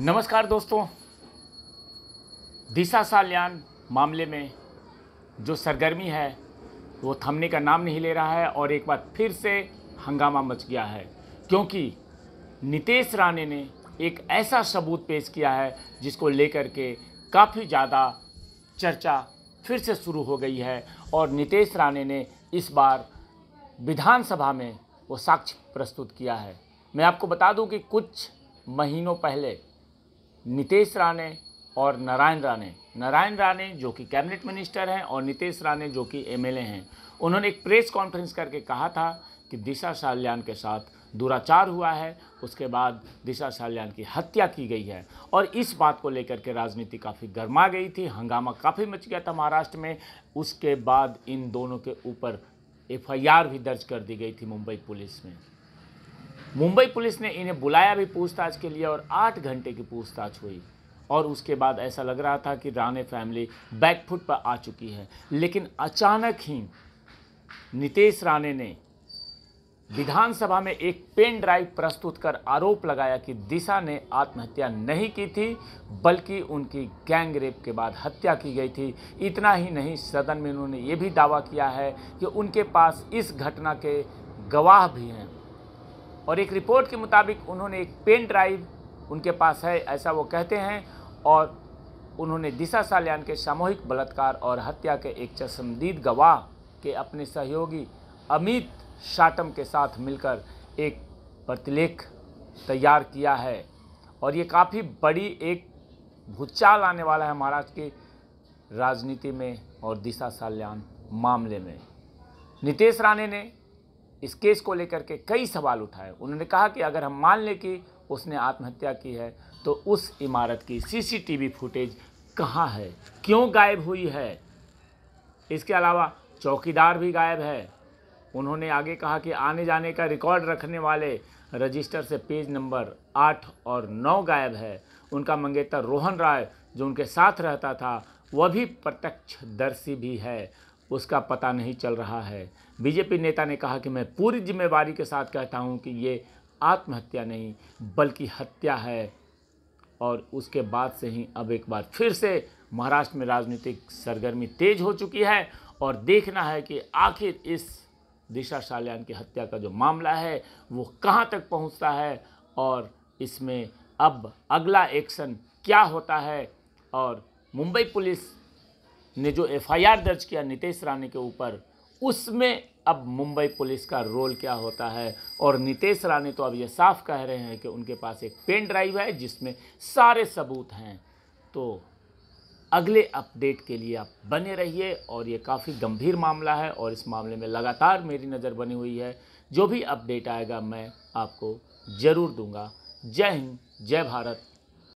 नमस्कार दोस्तों दिशा साल्यान मामले में जो सरगर्मी है वो थमने का नाम नहीं ले रहा है और एक बार फिर से हंगामा मच गया है क्योंकि नितेश राणे ने एक ऐसा सबूत पेश किया है जिसको लेकर के काफ़ी ज़्यादा चर्चा फिर से शुरू हो गई है और नितेश राणे ने इस बार विधानसभा में वो साक्ष्य प्रस्तुत किया है मैं आपको बता दूं कि कुछ महीनों पहले नितेश राणे और नारायण राणे नारायण राणे जो कि कैबिनेट मिनिस्टर हैं और नितेश राणे जो कि एमएलए हैं उन्होंने एक प्रेस कॉन्फ्रेंस करके कहा था कि दिशा साल्यान के साथ दुराचार हुआ है उसके बाद दिशा साल्यान की हत्या की गई है और इस बात को लेकर के राजनीति काफ़ी गर्मा गई थी हंगामा काफ़ी मच गया था महाराष्ट्र में उसके बाद इन दोनों के ऊपर एफआईआर भी दर्ज कर दी गई थी मुंबई पुलिस में मुंबई पुलिस ने इन्हें बुलाया भी पूछताछ के लिए और आठ घंटे की पूछताछ हुई और उसके बाद ऐसा लग रहा था कि राणे फैमिली बैकफुट पर आ चुकी है लेकिन अचानक ही नितेश राणे ने विधानसभा में एक पेन ड्राइव प्रस्तुत कर आरोप लगाया कि दिशा ने आत्महत्या नहीं की थी बल्कि उनकी गैंग रेप के बाद हत्या की गई थी इतना ही नहीं सदन में उन्होंने ये भी दावा किया है कि उनके पास इस घटना के गवाह भी हैं और एक रिपोर्ट के मुताबिक उन्होंने एक पेन ड्राइव उनके पास है ऐसा वो कहते हैं और उन्होंने दिशा साल्यान के सामूहिक बलात्कार और हत्या के एक चश्मदीद गवाह के अपने सहयोगी अमित शाटम के साथ मिलकर एक प्रतिलेख तैयार किया है और ये काफ़ी बड़ी एक भूचाल आने वाला है महाराष्ट्र की राजनीति में और दिशा साल्यान मामले में नितेश राणे ने इस केस को लेकर के कई सवाल उठाए उन्होंने कहा कि अगर हम मान लें कि उसने आत्महत्या की है तो उस इमारत की सीसीटीवी फुटेज कहाँ है क्यों गायब हुई है इसके अलावा चौकीदार भी गायब है उन्होंने आगे कहा कि आने जाने का रिकॉर्ड रखने वाले रजिस्टर से पेज नंबर आठ और नौ गायब है उनका मंगेतर रोहन राय जो उनके साथ रहता था वह भी प्रत्यक्षदर्शी भी है उसका पता नहीं चल रहा है बीजेपी नेता ने कहा कि मैं पूरी जिम्मेवारी के साथ कहता हूं कि ये आत्महत्या नहीं बल्कि हत्या है और उसके बाद से ही अब एक बार फिर से महाराष्ट्र में राजनीतिक सरगर्मी तेज हो चुकी है और देखना है कि आखिर इस दिशा साल्यान की हत्या का जो मामला है वो कहाँ तक पहुँचता है और इसमें अब अगला एक्शन क्या होता है और मुंबई पुलिस ने जो एफआईआर दर्ज किया नितेश राणे के ऊपर उसमें अब मुंबई पुलिस का रोल क्या होता है और नितेश राणे तो अब ये साफ कह रहे हैं कि उनके पास एक पेन ड्राइव है जिसमें सारे सबूत हैं तो अगले अपडेट के लिए आप बने रहिए और ये काफ़ी गंभीर मामला है और इस मामले में लगातार मेरी नज़र बनी हुई है जो भी अपडेट आएगा मैं आपको ज़रूर दूंगा जय हिंद जय भारत